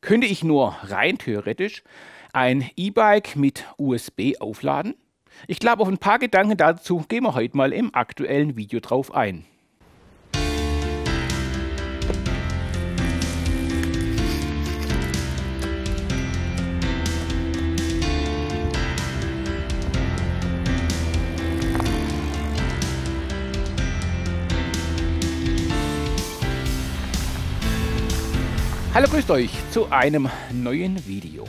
könnte ich nur rein theoretisch ein E-Bike mit USB aufladen? Ich glaube, auf ein paar Gedanken dazu gehen wir heute mal im aktuellen Video drauf ein. Hallo, grüßt euch zu einem neuen Video.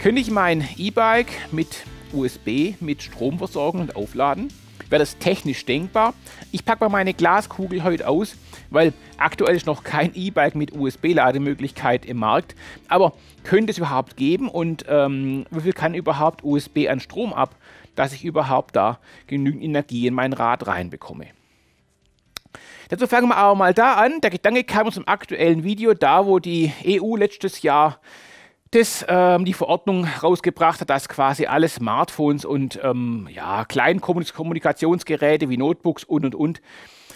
Könnte ich mein E-Bike mit USB, mit Strom versorgen und aufladen? Wäre das technisch denkbar? Ich packe mal meine Glaskugel heute aus, weil aktuell ist noch kein E-Bike mit USB-Lademöglichkeit im Markt. Aber könnte es überhaupt geben und ähm, wie viel kann überhaupt USB an Strom ab, dass ich überhaupt da genügend Energie in mein Rad reinbekomme? Dazu fangen wir aber mal da an. Der Gedanke kam uns im aktuellen Video, da wo die EU letztes Jahr das, ähm, die Verordnung rausgebracht hat, dass quasi alle Smartphones und ähm, ja, Kleinkommunikationsgeräte wie Notebooks und und und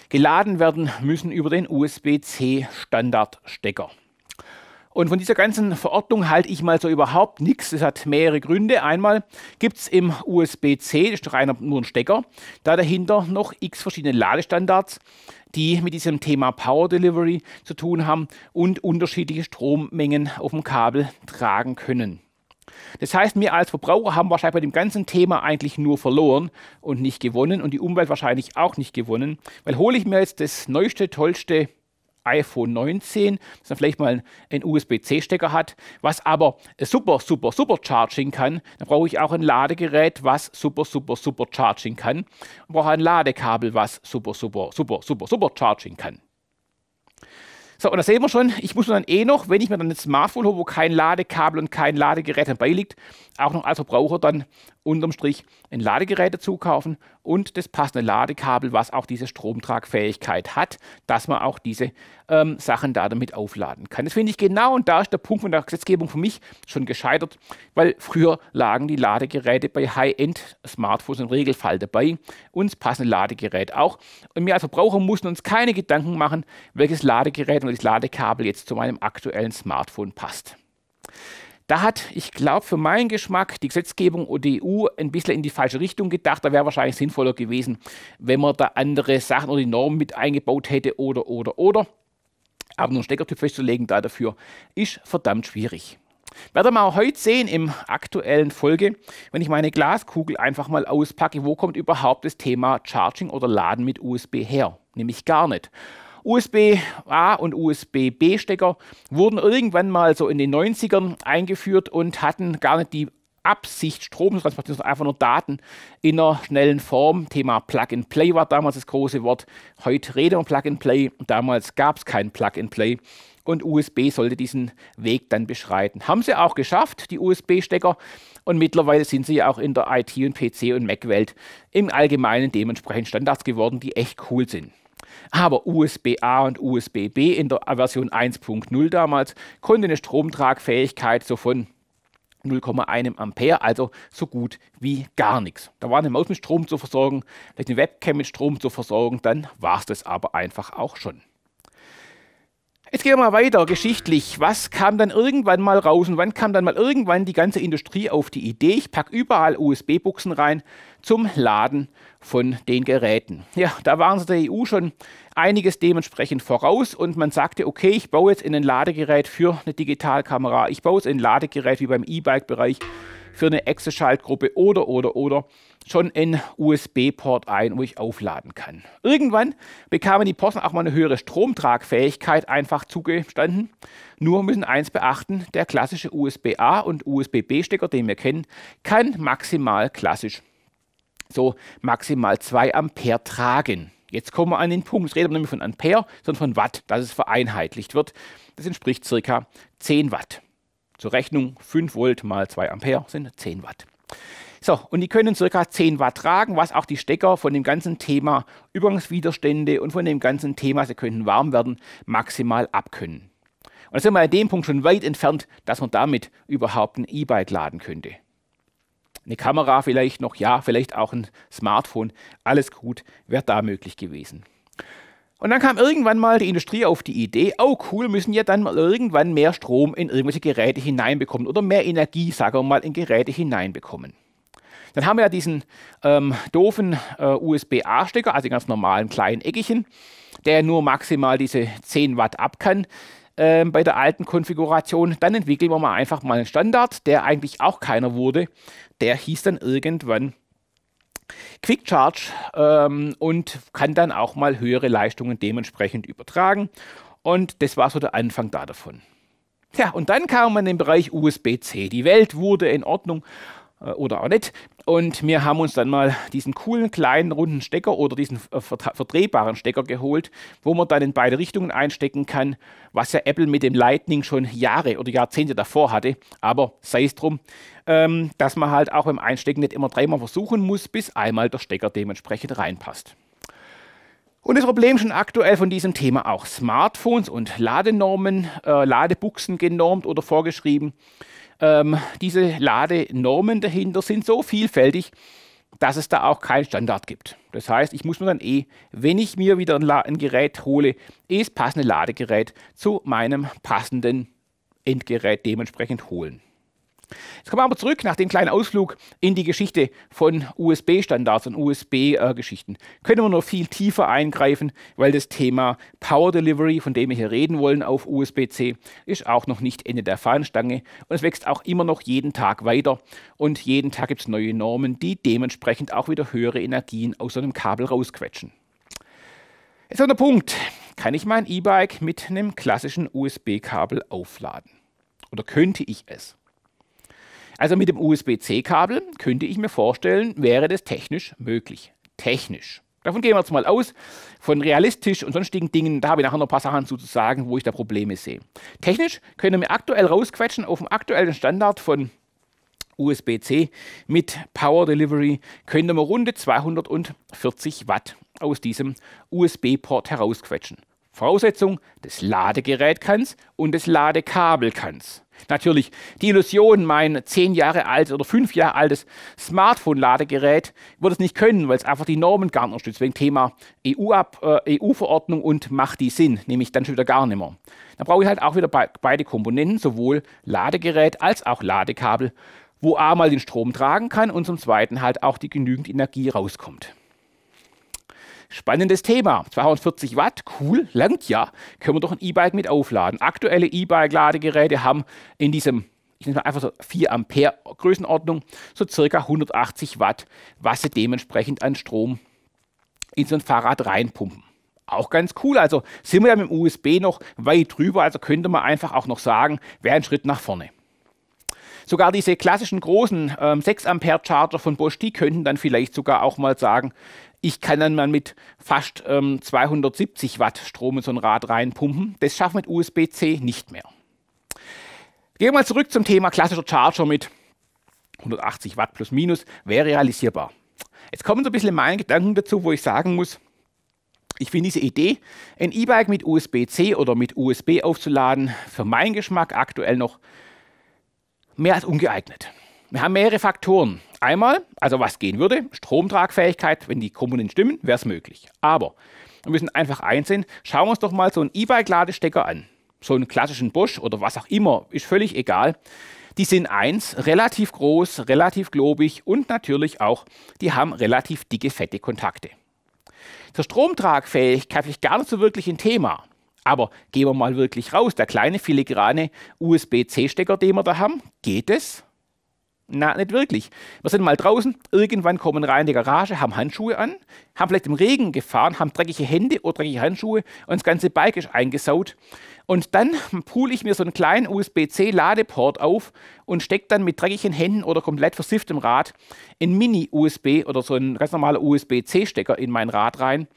geladen werden müssen über den USB-C-Standardstecker. Und von dieser ganzen Verordnung halte ich mal so überhaupt nichts. Es hat mehrere Gründe. Einmal gibt es im USB-C, das ist doch einer, nur ein Stecker, da dahinter noch x verschiedene Ladestandards, die mit diesem Thema Power Delivery zu tun haben und unterschiedliche Strommengen auf dem Kabel tragen können. Das heißt, wir als Verbraucher haben wahrscheinlich bei dem ganzen Thema eigentlich nur verloren und nicht gewonnen und die Umwelt wahrscheinlich auch nicht gewonnen, weil hole ich mir jetzt das neueste, tollste iPhone 19, dass man vielleicht mal einen USB-C-Stecker hat, was aber super, super, super Charging kann, dann brauche ich auch ein Ladegerät, was super, super, super Charging kann. Und brauche ein Ladekabel, was super, super, super, super, super Charging kann. So, und da sehen wir schon, ich muss dann eh noch, wenn ich mir dann ein Smartphone habe, wo kein Ladekabel und kein Ladegerät dabei liegt, auch noch als Verbraucher dann unterm Strich ein Ladegerät dazu kaufen und das passende Ladekabel, was auch diese Stromtragfähigkeit hat, dass man auch diese ähm, Sachen da damit aufladen kann. Das finde ich genau und da ist der Punkt von der Gesetzgebung für mich schon gescheitert, weil früher lagen die Ladegeräte bei High-End-Smartphones im Regelfall dabei und das passende Ladegerät auch. Und wir als Verbraucher mussten uns keine Gedanken machen, welches Ladegerät und das Ladekabel jetzt zu meinem aktuellen Smartphone passt. Da hat, ich glaube, für meinen Geschmack die Gesetzgebung und die EU ein bisschen in die falsche Richtung gedacht. Da wäre wahrscheinlich sinnvoller gewesen, wenn man da andere Sachen oder die Normen mit eingebaut hätte oder, oder, oder. Aber nur einen Steckertyp festzulegen, da dafür ist verdammt schwierig. Werden wir auch heute sehen im aktuellen Folge, wenn ich meine Glaskugel einfach mal auspacke, wo kommt überhaupt das Thema Charging oder Laden mit USB her? Nämlich gar nicht. USB-A und USB-B-Stecker wurden irgendwann mal so in den 90ern eingeführt und hatten gar nicht die Absicht, Strom zu transportieren, sondern einfach nur Daten in einer schnellen Form. Thema Plug-and-Play war damals das große Wort. Heute reden wir Plug-and-Play. Damals gab es kein Plug-and-Play. Und USB sollte diesen Weg dann beschreiten. Haben sie auch geschafft, die USB-Stecker. Und mittlerweile sind sie ja auch in der IT- und PC- und Mac-Welt im Allgemeinen dementsprechend Standards geworden, die echt cool sind. Aber USB-A und USB-B in der Version 1.0 damals konnte eine Stromtragfähigkeit so von 0,1 Ampere, also so gut wie gar nichts. Da war eine Maus mit Strom zu versorgen, vielleicht eine Webcam mit Strom zu versorgen, dann war es das aber einfach auch schon. Jetzt gehen wir mal weiter geschichtlich. Was kam dann irgendwann mal raus und wann kam dann mal irgendwann die ganze Industrie auf die Idee, ich packe überall USB-Buchsen rein zum Laden von den Geräten? Ja, da waren sie der EU schon einiges dementsprechend voraus und man sagte, okay, ich baue jetzt in ein Ladegerät für eine Digitalkamera, ich baue jetzt ein Ladegerät wie beim E-Bike-Bereich für eine Exe-Schaltgruppe oder, oder, oder schon einen USB-Port ein, wo ich aufladen kann. Irgendwann bekamen die Posten auch mal eine höhere Stromtragfähigkeit einfach zugestanden. Nur müssen eins beachten, der klassische USB-A und USB-B-Stecker, den wir kennen, kann maximal klassisch so maximal 2 Ampere tragen. Jetzt kommen wir an den Punkt. Es redet nämlich von Ampere, sondern von Watt, dass es vereinheitlicht wird. Das entspricht circa 10 Watt. Zur Rechnung 5 Volt mal 2 Ampere sind 10 Watt. So, und die können ca. 10 Watt tragen, was auch die Stecker von dem ganzen Thema Übergangswiderstände und von dem ganzen Thema, sie könnten warm werden, maximal abkönnen. Und da sind wir an dem Punkt schon weit entfernt, dass man damit überhaupt ein E-Bike laden könnte. Eine Kamera vielleicht noch, ja, vielleicht auch ein Smartphone, alles gut, wäre da möglich gewesen. Und dann kam irgendwann mal die Industrie auf die Idee, oh cool, müssen ja dann mal irgendwann mehr Strom in irgendwelche Geräte hineinbekommen oder mehr Energie, sagen wir mal, in Geräte hineinbekommen. Dann haben wir ja diesen ähm, doofen äh, USB-A-Stecker, also den ganz normalen kleinen Eckchen, der nur maximal diese 10 Watt ab kann äh, bei der alten Konfiguration. Dann entwickeln wir mal einfach mal einen Standard, der eigentlich auch keiner wurde. Der hieß dann irgendwann Quick Charge ähm, und kann dann auch mal höhere Leistungen dementsprechend übertragen. Und das war so der Anfang da davon. Ja, und dann kam man in den Bereich USB-C. Die Welt wurde in Ordnung äh, oder auch nicht. Und wir haben uns dann mal diesen coolen kleinen runden Stecker oder diesen äh, verdrehbaren Stecker geholt, wo man dann in beide Richtungen einstecken kann, was ja Apple mit dem Lightning schon Jahre oder Jahrzehnte davor hatte. Aber sei es drum, ähm, dass man halt auch beim Einstecken nicht immer dreimal versuchen muss, bis einmal der Stecker dementsprechend reinpasst. Und das Problem schon aktuell von diesem Thema auch Smartphones und Ladenormen, äh, Ladebuchsen genormt oder vorgeschrieben. Ähm, diese Ladenormen dahinter sind so vielfältig, dass es da auch keinen Standard gibt. Das heißt, ich muss mir dann eh, wenn ich mir wieder ein, ein Gerät hole, eh das passende Ladegerät zu meinem passenden Endgerät dementsprechend holen. Jetzt kommen wir aber zurück nach dem kleinen Ausflug in die Geschichte von USB-Standards und USB-Geschichten. Können wir noch viel tiefer eingreifen, weil das Thema Power Delivery, von dem wir hier reden wollen, auf USB-C, ist auch noch nicht Ende der Fahnenstange. Und es wächst auch immer noch jeden Tag weiter. Und jeden Tag gibt es neue Normen, die dementsprechend auch wieder höhere Energien aus so einem Kabel rausquetschen. Jetzt noch der Punkt. Kann ich mein E-Bike mit einem klassischen USB-Kabel aufladen? Oder könnte ich es? Also mit dem USB-C-Kabel könnte ich mir vorstellen, wäre das technisch möglich. Technisch. Davon gehen wir jetzt mal aus, von realistisch und sonstigen Dingen. Da habe ich nachher noch ein paar Sachen zu sagen, wo ich da Probleme sehe. Technisch können wir aktuell rausquetschen auf dem aktuellen Standard von USB-C mit Power Delivery können wir runde 240 Watt aus diesem USB-Port herausquetschen. Voraussetzung, das Ladegerät kann es und das Ladekabel kann es. Natürlich, die Illusion, mein zehn Jahre altes oder fünf Jahre altes Smartphone-Ladegerät wird es nicht können, weil es einfach die Normen gar nicht unterstützt. Wegen Thema EU-Verordnung äh, EU und macht die Sinn, nehme ich dann schon wieder gar nicht mehr. Da brauche ich halt auch wieder be beide Komponenten, sowohl Ladegerät als auch Ladekabel, wo A mal den Strom tragen kann und zum Zweiten halt auch die genügend Energie rauskommt. Spannendes Thema. 240 Watt, cool, lernt ja. Können wir doch ein E-Bike mit aufladen. Aktuelle E-Bike-Ladegeräte haben in diesem ich nenne mal einfach so 4 Ampere Größenordnung, so circa 180 Watt, was sie dementsprechend an Strom in so ein Fahrrad reinpumpen. Auch ganz cool. Also sind wir ja mit dem USB noch weit drüber. Also könnte man einfach auch noch sagen, wäre ein Schritt nach vorne. Sogar diese klassischen großen ähm, 6 Ampere Charger von Bosch, die könnten dann vielleicht sogar auch mal sagen, ich kann dann mal mit fast ähm, 270 Watt Strom in so ein Rad reinpumpen. Das schaffe ich mit USB-C nicht mehr. Gehen wir mal zurück zum Thema klassischer Charger mit 180 Watt plus minus. Wäre realisierbar. Jetzt kommen so ein bisschen meine Gedanken dazu, wo ich sagen muss, ich finde diese Idee, ein E-Bike mit USB-C oder mit USB aufzuladen, für meinen Geschmack aktuell noch mehr als ungeeignet. Wir haben mehrere Faktoren. Einmal, also was gehen würde, Stromtragfähigkeit, wenn die Komponenten stimmen, wäre es möglich. Aber wir müssen einfach einsehen, schauen wir uns doch mal so einen E-Bike-Ladestecker an. So einen klassischen Bosch oder was auch immer, ist völlig egal. Die sind eins, relativ groß, relativ globig und natürlich auch, die haben relativ dicke, fette Kontakte. Zur Stromtragfähigkeit ist gar nicht so wirklich ein Thema. Aber gehen wir mal wirklich raus, der kleine filigrane USB-C-Stecker, den wir da haben, geht es? Na, nicht wirklich. Wir sind mal draußen, irgendwann kommen rein in die Garage, haben Handschuhe an, haben vielleicht im Regen gefahren, haben dreckige Hände oder dreckige Handschuhe und das ganze Bike ist eingesaut. Und dann pule ich mir so einen kleinen USB-C-Ladeport auf und stecke dann mit dreckigen Händen oder komplett versifftem Rad einen Mini-USB oder so einen ganz normalen USB-C-Stecker in mein Rad rein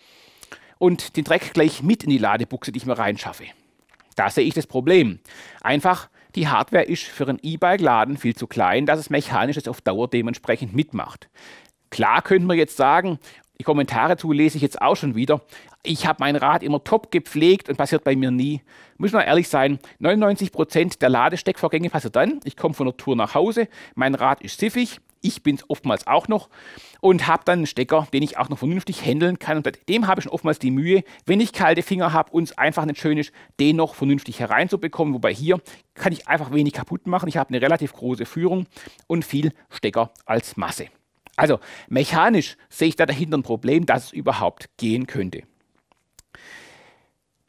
und den Dreck gleich mit in die Ladebuchse, die ich mir reinschaffe. Da sehe ich das Problem. Einfach, die Hardware ist für einen E-Bike-Laden viel zu klein, dass es mechanisch auf Dauer dementsprechend mitmacht. Klar könnte man jetzt sagen, die Kommentare zu lese ich jetzt auch schon wieder. Ich habe mein Rad immer top gepflegt und passiert bei mir nie. Müssen wir ehrlich sein, 99% Prozent der Ladesteckvorgänge passiert dann. Ich komme von der Tour nach Hause, mein Rad ist siffig, ich bin es oftmals auch noch und habe dann einen Stecker, den ich auch noch vernünftig handeln kann. Und dem habe ich schon oftmals die Mühe, wenn ich kalte Finger habe und es einfach nicht schön ist, den noch vernünftig hereinzubekommen. Wobei hier kann ich einfach wenig kaputt machen. Ich habe eine relativ große Führung und viel Stecker als Masse. Also mechanisch sehe ich da dahinter ein Problem, dass es überhaupt gehen könnte.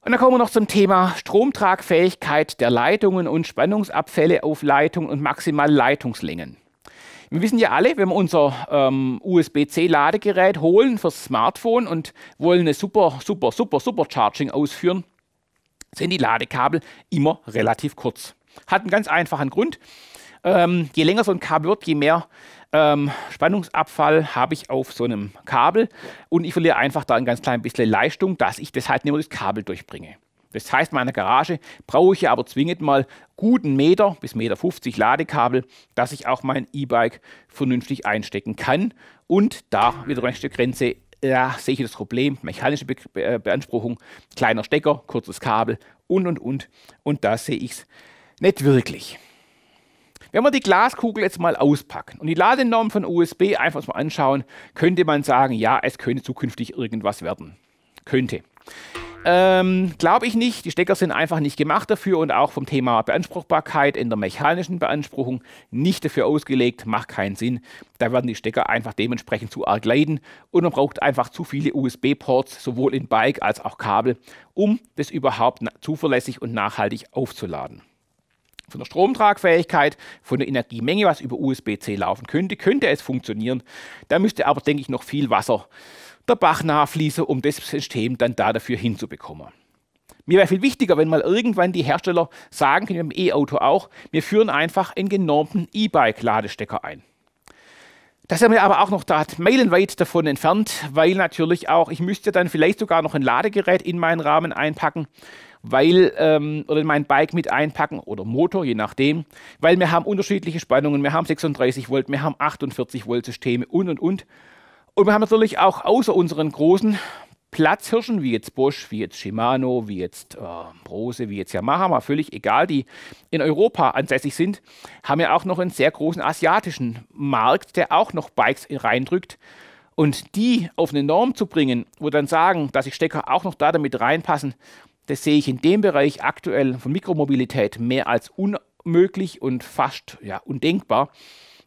Und dann kommen wir noch zum Thema Stromtragfähigkeit der Leitungen und Spannungsabfälle auf Leitungen und maximal Leitungslängen. Wir wissen ja alle, wenn wir unser ähm, USB-C-Ladegerät holen fürs Smartphone und wollen eine super, super, super, super Charging ausführen, sind die Ladekabel immer relativ kurz. Hat einen ganz einfachen Grund. Ähm, je länger so ein Kabel wird, je mehr ähm, Spannungsabfall habe ich auf so einem Kabel und ich verliere einfach da ein ganz klein bisschen Leistung, dass ich das halt nicht mehr das Kabel durchbringe. Das heißt, in meiner Garage brauche ich aber zwingend mal guten Meter bis Meter 50 Ladekabel, dass ich auch mein E-Bike vernünftig einstecken kann. Und da wieder eine Grenze ja, sehe ich das Problem, mechanische Be äh, Beanspruchung, kleiner Stecker, kurzes Kabel und, und, und. Und da sehe ich es nicht wirklich. Wenn wir die Glaskugel jetzt mal auspacken und die Ladenorm von USB einfach mal anschauen, könnte man sagen, ja, es könnte zukünftig irgendwas werden. Könnte. Ähm, Glaube ich nicht. Die Stecker sind einfach nicht gemacht dafür und auch vom Thema Beanspruchbarkeit in der mechanischen Beanspruchung nicht dafür ausgelegt. Macht keinen Sinn. Da werden die Stecker einfach dementsprechend zu arg leiden und man braucht einfach zu viele USB-Ports, sowohl in Bike als auch Kabel, um das überhaupt zuverlässig und nachhaltig aufzuladen. Von der Stromtragfähigkeit, von der Energiemenge, was über USB-C laufen könnte, könnte es funktionieren. Da müsste aber, denke ich, noch viel Wasser der Bach nachfließen, um das System dann da dafür hinzubekommen. Mir wäre viel wichtiger, wenn mal irgendwann die Hersteller sagen können, beim E-Auto auch, wir führen einfach einen genormten E-Bike-Ladestecker ein. Das sind wir aber auch noch da meilenweit davon entfernt, weil natürlich auch, ich müsste dann vielleicht sogar noch ein Ladegerät in meinen Rahmen einpacken, weil, ähm, oder in mein Bike mit einpacken oder Motor, je nachdem, weil wir haben unterschiedliche Spannungen, wir haben 36 Volt, wir haben 48 Volt Systeme und und und. Und wir haben natürlich auch außer unseren großen Platzhirschen, wie jetzt Bosch, wie jetzt Shimano, wie jetzt äh, Rose, wie jetzt Yamaha, mal völlig egal, die in Europa ansässig sind, haben wir auch noch einen sehr großen asiatischen Markt, der auch noch Bikes reindrückt. Und die auf eine Norm zu bringen, wo dann sagen, dass die Stecker auch noch da damit reinpassen, das sehe ich in dem Bereich aktuell von Mikromobilität mehr als unmöglich und fast ja, undenkbar.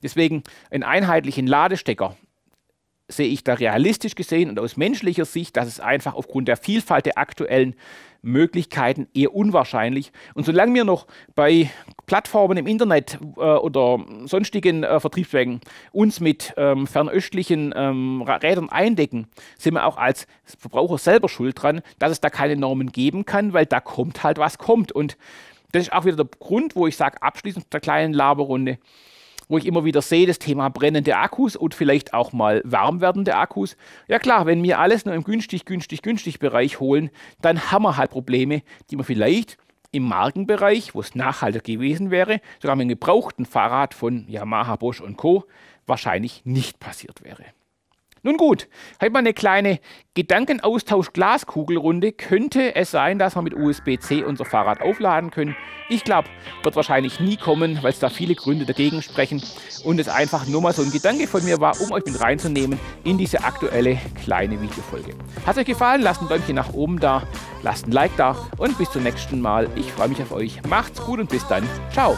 Deswegen einen einheitlichen Ladestecker sehe ich da realistisch gesehen und aus menschlicher Sicht, dass es einfach aufgrund der Vielfalt der aktuellen Möglichkeiten eher unwahrscheinlich. Und solange wir noch bei Plattformen im Internet äh, oder sonstigen äh, Vertriebswegen uns mit ähm, fernöstlichen ähm, Rädern eindecken, sind wir auch als Verbraucher selber schuld dran, dass es da keine Normen geben kann, weil da kommt halt was kommt. Und das ist auch wieder der Grund, wo ich sage, abschließend der kleinen Laberrunde, wo ich immer wieder sehe, das Thema brennende Akkus und vielleicht auch mal warm werdende Akkus. Ja klar, wenn wir alles nur im günstig, günstig, günstig Bereich holen, dann haben wir halt Probleme, die man vielleicht im Markenbereich, wo es nachhaltig gewesen wäre, sogar mit einem gebrauchten Fahrrad von Yamaha, Bosch und Co. wahrscheinlich nicht passiert wäre. Nun gut, heute halt mal eine kleine Gedankenaustausch-Glaskugelrunde. Könnte es sein, dass wir mit USB-C unser Fahrrad aufladen können? Ich glaube, wird wahrscheinlich nie kommen, weil es da viele Gründe dagegen sprechen und es einfach nur mal so ein Gedanke von mir war, um euch mit reinzunehmen in diese aktuelle kleine Videofolge. Hat euch gefallen? Lasst ein Däumchen nach oben da, lasst ein Like da und bis zum nächsten Mal. Ich freue mich auf euch. Macht's gut und bis dann. Ciao.